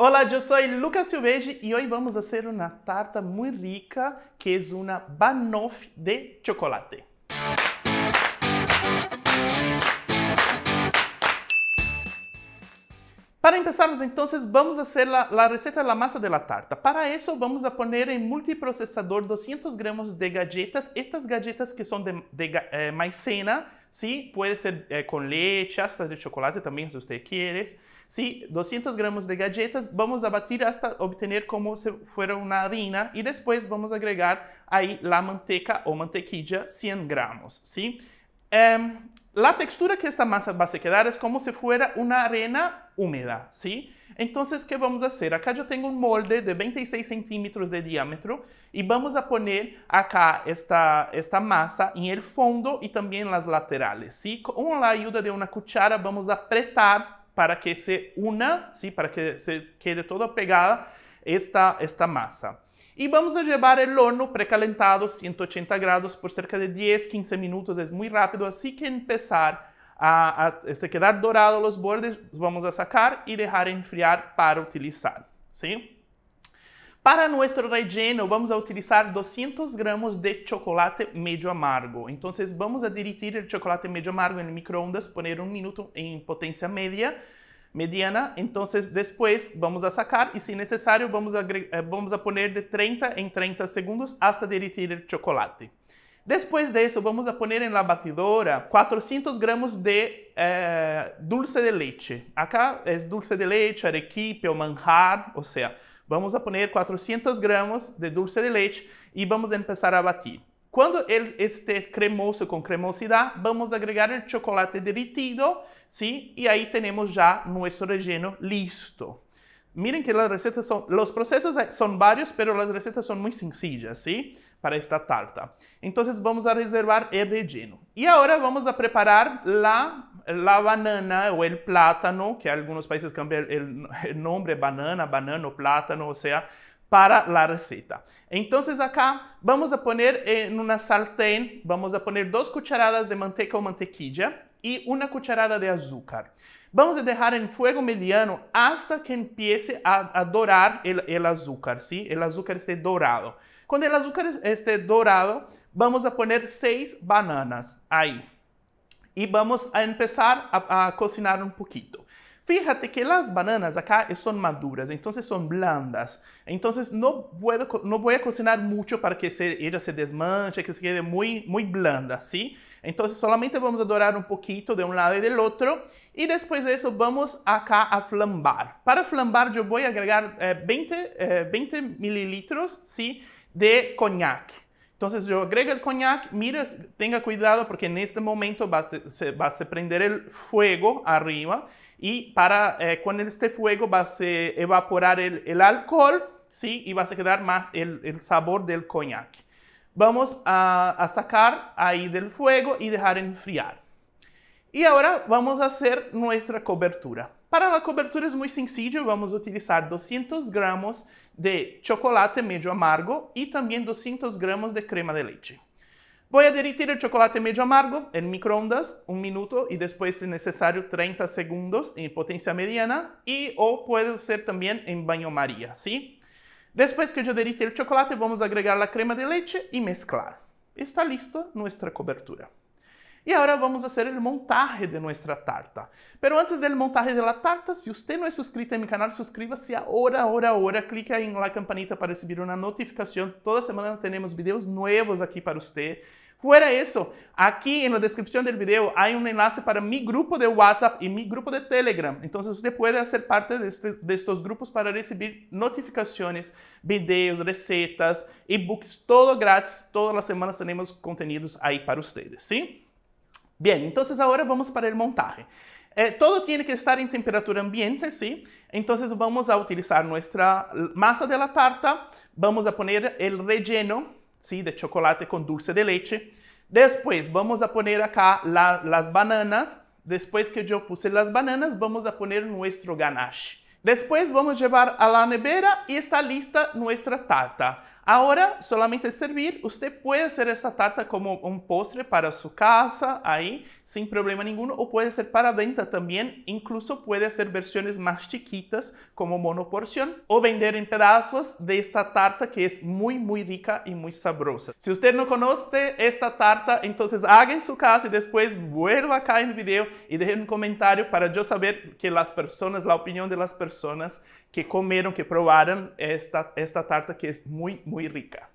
Olá, eu sou Lucas Silveira e hoje vamos fazer uma tarta muito rica que é uma banoffee de chocolate. Para começarmos, então, vamos fazer a, receita da massa da tarta. Para isso, vamos a poner em multiprocessador 200 gramas de galletas, estas galletas que são de, de eh, maicena, Sí, puede ser eh, con leche, hasta de chocolate también si usted quiere. Sí, 200 gramos de galletas vamos a batir hasta obtener como si fuera una harina y después vamos a agregar ahí la manteca o mantequilla 100 gramos, ¿sí? Em, la textura que esta masa va a quedar es como si fuera una arena húmeda, ¿sí? Então o que vamos fazer? Acá eu tenho um molde de 26 centímetros de diâmetro e vamos a poner acá esta, esta masa em el fondo e também nas las laterales, Com a ajuda de uma cuchara vamos a apretar para que se una, Para que se quede toda pegada esta, esta masa. E vamos a levar o horno precalentado 180 grados por cerca de 10, 15 minutos, é muito rápido, assim que começar a, a, se quedar dourado os bordes, vamos a sacar e deixar enfriar para utilizar. Sim? Para nuestro relleno vamos a utilizar 200 gramos de chocolate medio amargo. Então, vamos a derretir o chocolate medio amargo em microondas, poner um minuto em potência média, mediana. Então, depois vamos a sacar e, se necessário, vamos a, eh, vamos a poner de 30 em 30 segundos hasta derretir o chocolate. Después disso, vamos a poner en la batidora 400 gramas de eh, dulce de leite. Acá é dulce de leite, arequipe o manjar, ou seja, vamos a poner 400 gramas de dulce de leite e vamos a empezar a batir. Quando ele estiver cremoso com cremosidade, vamos agregar o chocolate derretido, sim? E aí temos já nosso relleno listo. Miren que las recetas son, los procesos son varios, pero las recetas son muy sencillas, ¿sí? Para esta tarta. Entonces vamos a reservar el relleno. Y ahora vamos a preparar la, la banana o el plátano, que algunos países cambian el, el nombre, banana, banano, plátano, o sea, para la receta. Entonces acá vamos a poner en una sartén, vamos a poner dos cucharadas de manteca o mantequilla, y una cucharada de azúcar. Vamos a dejar en fuego mediano hasta que empiece a, dorar el, azúcar, ¿sí? El azúcar esté dorado. Cuando el azúcar esté dorado, vamos a poner seis bananas ahí. Y vamos a empezar a cocinar un poquito. Fíjate que las bananas acá son maduras, entonces son blandas. Entonces no, puedo, no voy a cocinar mucho para que se, ella se desmanche, que se quede muy, muy blanda, ¿sí? Entonces solamente vamos a dorar un poquito de un lado y del otro. Y después de eso vamos acá a flambar. Para flambar yo voy a agregar eh, 20, eh, 20 mililitros, ¿sí? De coñac. Entonces yo agrego el coñac, mira, tenga cuidado porque en este momento va, a se, va a prender el fuego arriba y para, eh, con este fuego va a se evaporar el, alcohol, ¿sí? Y va a quedar más el, sabor del coñac. Vamos a sacar ahí del fuego y dejar enfriar. Y ahora vamos a hacer nuestra cobertura. Para a cobertura é muito sencillo, vamos utilizar 200 gramos de chocolate meio amargo e também 200 gramos de crema de leite. Vou derretir o chocolate meio amargo em microondas, um minuto e depois, se necessário, 30 segundos em potência mediana e ou pode ser também em banho-maria, sim? Depois que eu derretir o chocolate, vamos agregar a crema de leite e mesclar. Está lista nossa cobertura. E agora vamos a o el montaje de nossa tarta. Pero antes do montaje de la tarta, se você não é suscrito em meu canal, inscreva-se. ahora, ahora, ahora. Clique aí na campanita para receber uma notificação. Toda semana temos vídeos novos aqui para você. Fora isso? Aqui na descrição do vídeo há um enlace para meu grupo de WhatsApp e meu grupo de Telegram. Então você pode ser parte de, de grupos para receber notificaciones, vídeos, recetas, ebooks, todo gratis. Todas as semanas temos contenidos aí para vocês, ¿sí? Bien, entonces ahora vamos para el montaje. Eh, todo tiene que estar en temperatura ambiente, ¿sí? Entonces vamos a utilizar nuestra masa de la tarta, vamos a poner el relleno, ¿sí? De chocolate con dulce de leche. Después vamos a poner acá las bananas. Después que yo puse las bananas, vamos a poner nuestro ganache. Después vamos a llevar a la nevera y está lista nuestra tarta. Ahora, solamente servir, usted puede hacer esta tarta como un postre para su casa, ahí, sin problema ninguno, o puede ser para venta también, incluso puede hacer versiones más chiquitas como monoporción, o vender en pedazos de esta tarta que es muy, muy rica y muy sabrosa. Si usted no conoce esta tarta, entonces haga en su casa y después vuelva acá en el video y deje un comentario para yo saber que las personas, la opinión de las personas que comieron, que probaron esta, esta tarta que es muy, muy muy rica.